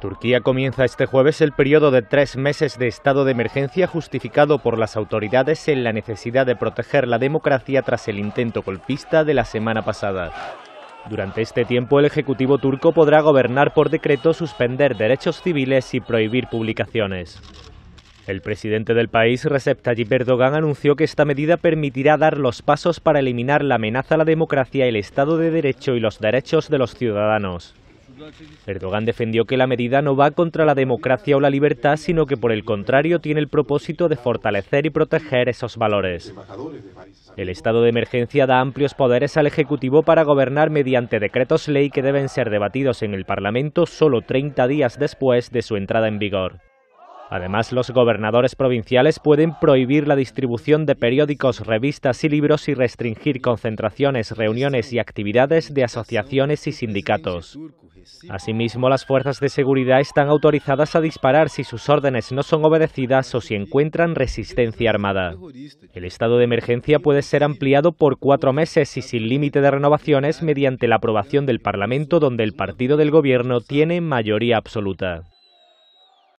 Turquía comienza este jueves el periodo de tres meses de estado de emergencia justificado por las autoridades en la necesidad de proteger la democracia tras el intento golpista de la semana pasada. Durante este tiempo el Ejecutivo turco podrá gobernar por decreto, suspender derechos civiles y prohibir publicaciones. El presidente del país, Recep Tayyip Erdogan, anunció que esta medida permitirá dar los pasos para eliminar la amenaza a la democracia, el Estado de Derecho y los derechos de los ciudadanos. Erdogan defendió que la medida no va contra la democracia o la libertad, sino que por el contrario tiene el propósito de fortalecer y proteger esos valores. El estado de emergencia da amplios poderes al Ejecutivo para gobernar mediante decretos ley que deben ser debatidos en el Parlamento solo 30 días después de su entrada en vigor. Además, los gobernadores provinciales pueden prohibir la distribución de periódicos, revistas y libros y restringir concentraciones, reuniones y actividades de asociaciones y sindicatos. Asimismo, las fuerzas de seguridad están autorizadas a disparar si sus órdenes no son obedecidas o si encuentran resistencia armada. El estado de emergencia puede ser ampliado por cuatro meses y sin límite de renovaciones mediante la aprobación del Parlamento donde el partido del Gobierno tiene mayoría absoluta.